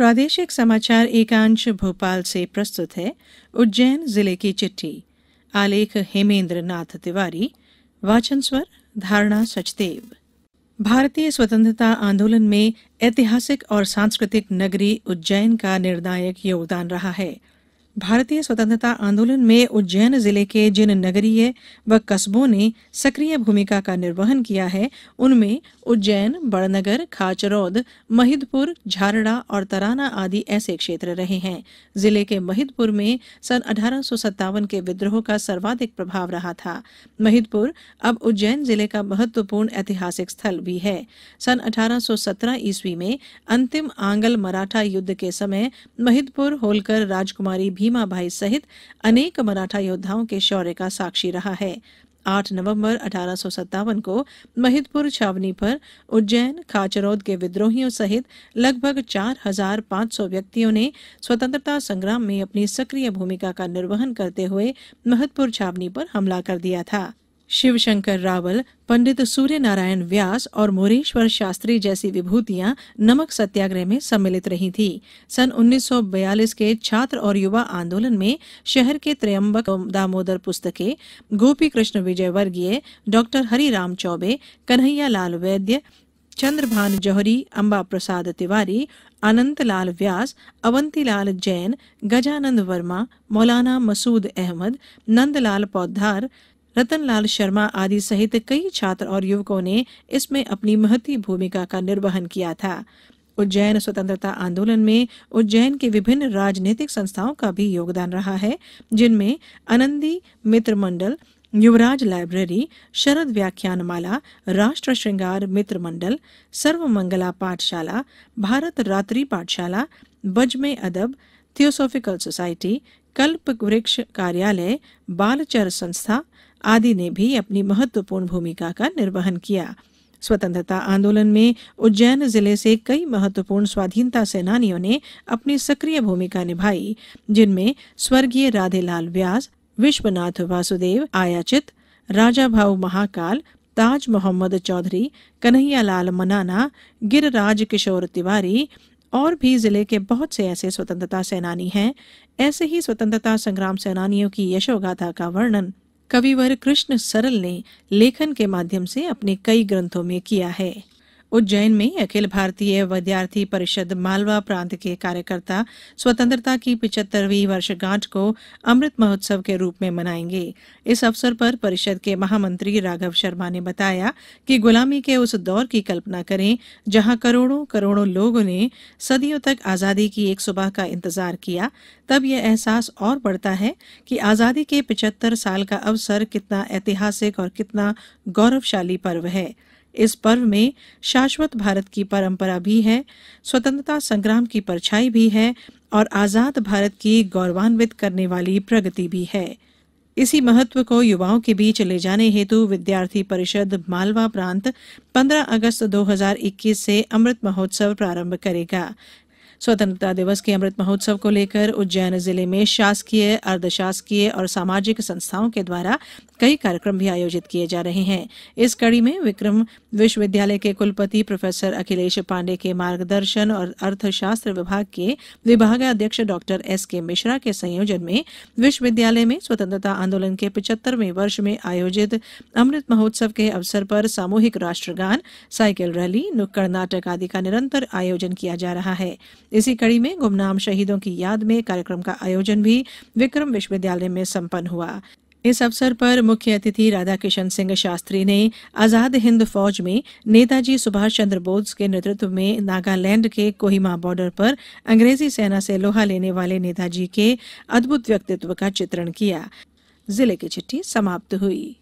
प्रादेशिक समाचार एकांश भोपाल से प्रस्तुत है उज्जैन जिले की चिट्ठी आलेख हेमेंद्र नाथ तिवारी वाचन स्वर धारणा सचदेव भारतीय स्वतंत्रता आंदोलन में ऐतिहासिक और सांस्कृतिक नगरी उज्जैन का निर्णायक योगदान रहा है भारतीय स्वतंत्रता आंदोलन में उज्जैन जिले के जिन नगरीय व कस्बों ने सक्रिय भूमिका का निर्वहन किया है उनमें उज्जैन बड़नगर खाचरौद महिदपुर झारड़ा और तराना आदि ऐसे क्षेत्र रहे हैं जिले के महिदपुर में सन अठारह के विद्रोह का सर्वाधिक प्रभाव रहा था महिदपुर अब उज्जैन जिले का महत्वपूर्ण ऐतिहासिक स्थल भी है सन अठारह ईस्वी में अंतिम आंगल मराठा युद्ध के समय महिदपुर होलकर राजकुमारी भी भाई सहित अनेक मराठा योद्धाओं के शौर्य का साक्षी रहा है आठ नवंबर अठारह को महिदपुर छावनी पर उज्जैन खाचरौद के विद्रोहियों सहित लगभग चार हजार सौ व्यक्तियों ने स्वतंत्रता संग्राम में अपनी सक्रिय भूमिका का निर्वहन करते हुए महतपुर छावनी पर हमला कर दिया था शिवशंकर रावल पंडित सूर्य नारायण व्यास और मोरेश्वर शास्त्री जैसी विभूतियां नमक सत्याग्रह में सम्मिलित रही थी सन 1942 के छात्र और युवा आंदोलन में शहर के त्रयंबक दामोदर पुस्तके गोपी कृष्ण विजय वर्गीय डॉक्टर हरिराम चौबे कन्हैया लाल वैद्य चंद्रभान जौहरी अंबा प्रसाद तिवारी अनंतलाल व्यास अवंतीलाल जैन गजानंद वर्मा मौलाना मसूद अहमद नंदलाल पौधार रतनलाल शर्मा आदि सहित कई छात्र और युवकों ने इसमें अपनी महती भूमिका का निर्वहन किया था उज्जैन स्वतंत्रता आंदोलन में उज्जैन के विभिन्न राजनीतिक संस्थाओं का भी योगदान रहा है जिनमें आनंदी मित्र मंडल युवराज लाइब्रेरी शरद व्याख्यानमाला राष्ट्र श्रृंगार मित्र मंडल सर्वमंगला पाठशाला भारत रात्रि पाठशाला बजमे अदब थियोसॉफिकल सोसाइटी कल्प वृक्ष कार्यालय बालचर संस्था आदि ने भी अपनी महत्वपूर्ण भूमिका का निर्वहन किया स्वतंत्रता आंदोलन में उज्जैन जिले से कई महत्वपूर्ण स्वाधीनता सेनानियों ने अपनी सक्रिय भूमिका निभाई जिनमें स्वर्गीय राधेलाल व्यास विश्वनाथ वासुदेव आयाचित राजा भाऊ महाकाल ताज मोहम्मद चौधरी कन्हैयालाल मनाना गिरराज किशोर तिवारी और भी जिले के बहुत से ऐसे स्वतंत्रता सेनानी हैं ऐसे ही स्वतंत्रता संग्राम सेनानियों की यशोगाथा का वर्णन कविवर कृष्ण सरल ने लेखन के माध्यम से अपने कई ग्रंथों में किया है उज्जैन में अखिल भारतीय विद्यार्थी परिषद मालवा प्रांत के कार्यकर्ता स्वतंत्रता की पिचहत्तरवीं वर्षगांठ को अमृत महोत्सव के रूप में मनाएंगे इस अवसर पर परिषद के महामंत्री राघव शर्मा ने बताया कि गुलामी के उस दौर की कल्पना करें जहां करोड़ों करोड़ों लोगों ने सदियों तक आजादी की एक सुबह का इंतजार किया तब यह एहसास और बढ़ता है कि आजादी के पिचहत्तर साल का अवसर कितना ऐतिहासिक और कितना गौरवशाली पर्व है इस पर्व में शाश्वत भारत की परंपरा भी है स्वतंत्रता संग्राम की परछाई भी है और आज़ाद भारत की गौरवान्वित करने वाली प्रगति भी है इसी महत्व को युवाओं के बीच ले जाने हेतु विद्यार्थी परिषद मालवा प्रांत 15 अगस्त 2021 से अमृत महोत्सव प्रारंभ करेगा स्वतंत्रता दिवस के अमृत महोत्सव को लेकर उज्जैन जिले में शासकीय अर्धशासकीय और सामाजिक संस्थाओं के द्वारा कई कार्यक्रम भी आयोजित किए जा रहे हैं इस कड़ी में विक्रम विश्वविद्यालय के कुलपति प्रोफेसर अखिलेश पांडे के मार्गदर्शन और अर्थशास्त्र विभाग के विभागाध्यक्ष डॉक्टर एस के मिश्रा के संयोजन में विश्वविद्यालय में स्वतंत्रता आंदोलन के पिछहत्तरवें वर्ष में आयोजित अमृत महोत्सव के अवसर पर सामूहिक राष्ट्रगान साइकिल रैली नुक्कड़ नाटक आदि का निरंतर आयोजन किया जा रहा है इसी कड़ी में गुमनाम शहीदों की याद में कार्यक्रम का आयोजन भी विक्रम विश्वविद्यालय में संपन्न हुआ इस अवसर पर मुख्य अतिथि राधाकिशन सिंह शास्त्री ने आजाद हिंद फौज में नेताजी सुभाष चंद्र बोस के नेतृत्व में नागालैंड के कोहिमा बॉर्डर पर अंग्रेजी सेना से लोहा लेने वाले नेताजी के अद्भुत व्यक्तित्व का चित्रण किया जिले की चिट्ठी समाप्त हुई